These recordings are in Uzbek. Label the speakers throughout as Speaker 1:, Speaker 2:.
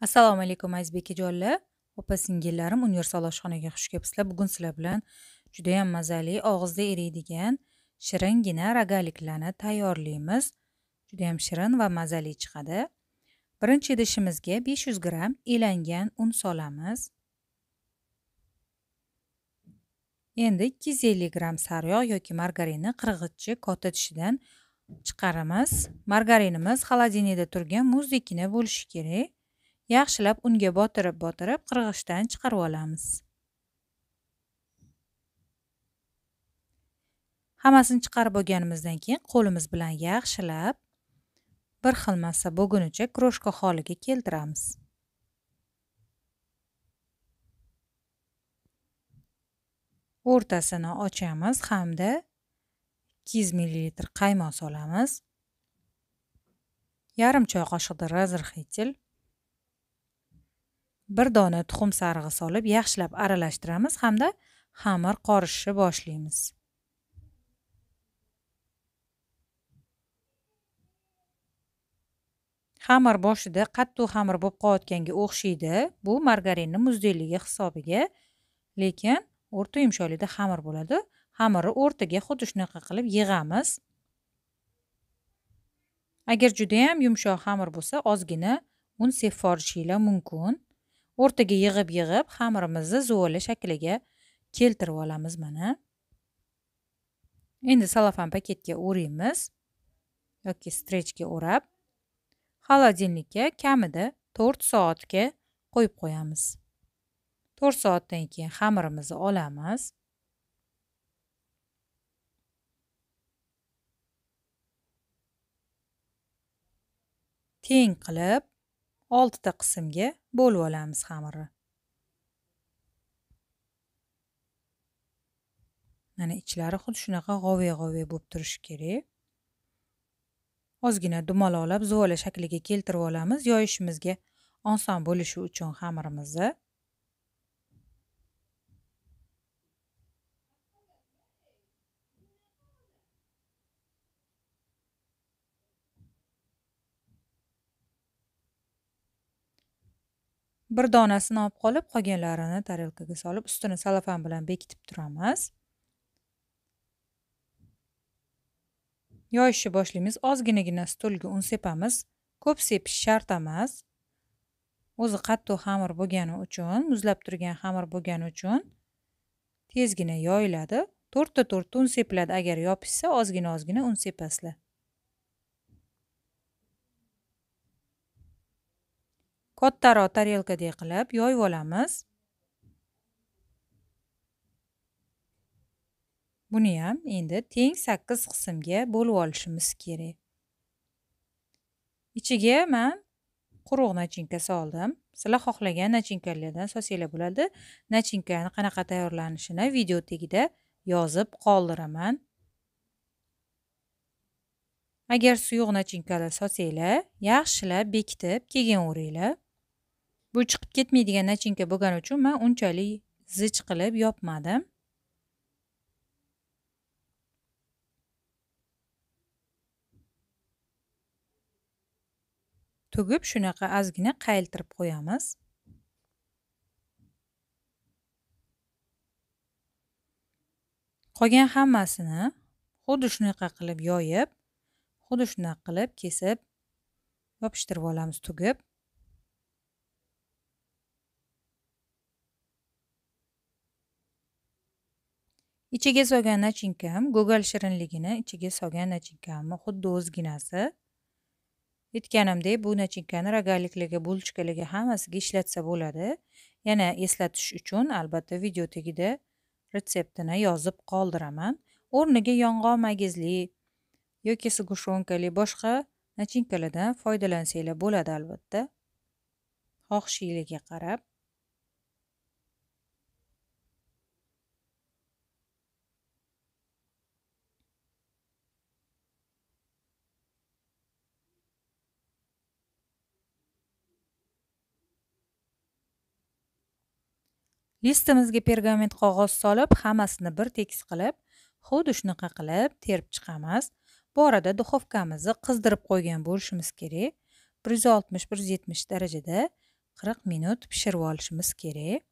Speaker 1: assalomu alaykum aziz bekajonlar opa singillarim universal oshxonaga xush kelibsizlar bugun sizlar bilan judayam mazali og'izda eriydigan shiringina rogaliklarni tayyorlaymiz judayam shirin va mazali chiqadi birinchi idishimizga 500 gramm elangan un solamiz endi 250 gramm sariyog' yoki margarinni qirg'itchi katta tishidan chiqaramiz margarinimiz xolodilnikda turgan muzdekina bo'lishi kerak yaxshilab unga botirib botirib qirg'ichdan chiqarib olamiz hammasini chiqarib olganimizdan keyin qo'limiz bilan yaxshilab bir xil massa bo'lgunicha kroshka holiga keltiramiz o'rtasini ochamiz hamda 200 ml qaymoq solamiz yarim choy qoshiqda razrxitil bir dona tuxum sarig'i solib yaxshilab aralashtiramiz hamda xamir qorishishni boshlaymiz xamir boshida qattiq xamir bo'lib qolayotganga o'xshaydi bu margarinni muzdekligi hisobiga lekin o'rta yumshoqlikda xamir bo'ladi xamirni o'rtaga xuddi shunaqa qilib yig'amiz agar judayam yumshoq xamir bo'lsa ozgina un sepib yuborishinglar mumkin o'rtaga yig'ib yig'ib xamirimizni zo'li shakliga keltirib olamiz mana endi salofan paketga o'raymiz yoki strechga o'rab xolodilnikka kamida to'rt soatga qo'yib qo'yamiz to'rt soatdan keyin xamirimizni olamiz teng qilib oltita qismga bo'lib olamiz xamirni mana ichlari xuddi shunaqa g'oviya g'oviya bo'lib turishi kerak ozgina dumaloqlab zuvola shakliga keltirib olamiz yoyishimizga oson bo'lishi uchun xamirimizni bir donasini olib qolib qolganlarini tarelkaga solib ustini salofan bilan bekitib turamiz yoyishni boshlaymiz ozginagina stolga un sepamiz ko'p sepish shart emas o'zi qattiq xamir bo'lgani uchun muzlab turgan xamir bo'lgani uchun tezgina yoyiladi to'rtta to'rtta un sepiladi agar yopishsa ozgina ozgina un sepasizlar kattaroq tarelkadek qilib yoyib olamiz buni ham endi teng sakkiz qismga bo'lib olishimiz kerak ichiga man quruq nachinka soldim sizlar xohlagan nachinkalardan solsanglar bo'ladi nachinkani qanaqa tayyorlanishini video tagida yozib qoldiraman agar suyuq nachinkalar solsanglar yaxshilab bekitib keyin o'ringlar bu chiqib ketmaydigan nachinka bo'lgani uchun man unchalik zich qilib yopmadim tugib shunaqa ozgina qayiltirib qo'yamiz qolgan hammasini xuddi shunaqa qilib yoyib xuddi shunaqa qilib kesib yopishtirib olamiz tugib ichiga solgan nachinkam go'gal shirinligini ichiga solgan nachinkamni xuddi o'zginasi aytganimdek bu nachinkani rogaliklarga bulochkaligi hammasiga ishlatsa bo'ladi yana eslatish uchun albatta video tagida retseptini yozib qoldiraman o'rniga yong'oq magizli yoki sugushonkali boshqa nachinkalardan foydalansanglar bo'ladi albatta xohishinglarga qarab listimizga pergament qog'oz solib hammasini bir tekis qilib xuddi shunaqa qilib terib chiqamiz bu orada duxovkamizni qizdirib qo'ygan bo'lishimiz kerak bir yuz oltmish bir yuz yetmish darajada qirq minut pishirib olishimiz kerak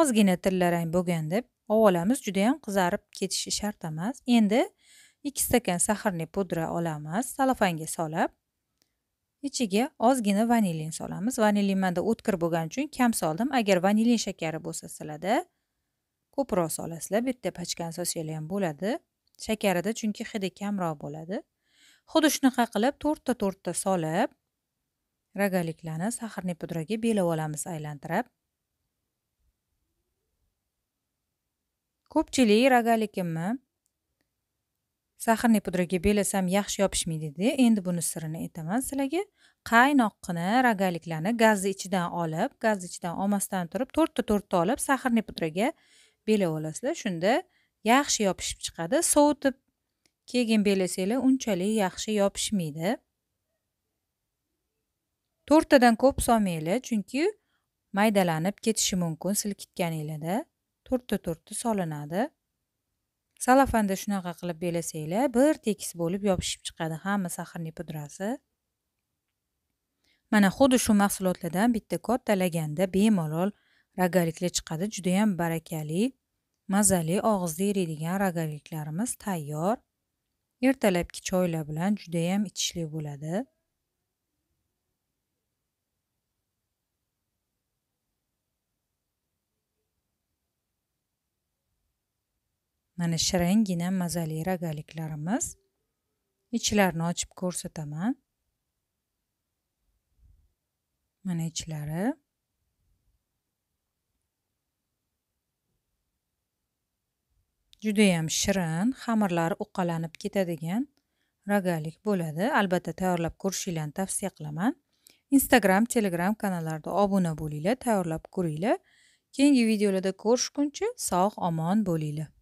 Speaker 1: ozgina tillarang bo'lganda ovolamiz judayam qizarib ketishi shart emas endi ikki stakan sahrli pudra olamiz salofanga solib ichiga ozgina vanilin solamiz vanilin manda o'tkir bo'lgani uchun kam soldim agar vanilin shakari bo'lsa sizlarda ko'proq solasizlar bitta pachkani solsanglar ham bo'ladi shakarida chunki hidi kamroq bo'ladi xuddi shunaqa qilib to'rtta to'rtta solib rogaliklarni saxarni pudraga belab olamiz aylantirib ko'pchilik rogalikimni sahrni pudraga belasam yaxshi yopishmaydi endi buni sirini aytaman sizlarga qaynoqqini rogaliklarni gazni ichidan olib gazni ichidan olmasdan turib to'rtta to'rtta olib sahrni pudraga belab olasizlar shunda yaxshi yopishib chiqadi sovutib keyin belasanglar unchalik yaxshi yopishmaydi to'rttadan ko'p solmanglar chunki maydalanib ketishi mumkin silkitganinglarda to'rtta to'rtta solinadi salafanda shunaqa qilib belasanglar bir tekis bo'lib yopishib chiqadi hamma saxirning pudrasi mana xuddi shu mahsulotlardan bitta kattalaganda bemalol rogaliklar chiqadi juda ham barakali mazali og'izda eriydigan rogaliklarimiz tayyor ertalabki choylar bilan juda ham ichishli bo'ladi mana shiringina mazali rogaliklarimiz ichlarini ochib ko'rsataman mana ichlari judayam shirin xamirlari uqalanib ketadigan rogalik bo'ladi albatta tayyorlab ko'rishinglarni tavsiya qilaman instagram telegram kanallarida obuna bo'linglar tayyorlab ko'ringlar keyingi videolarda ko'rishguncha sog' omon bo'linglar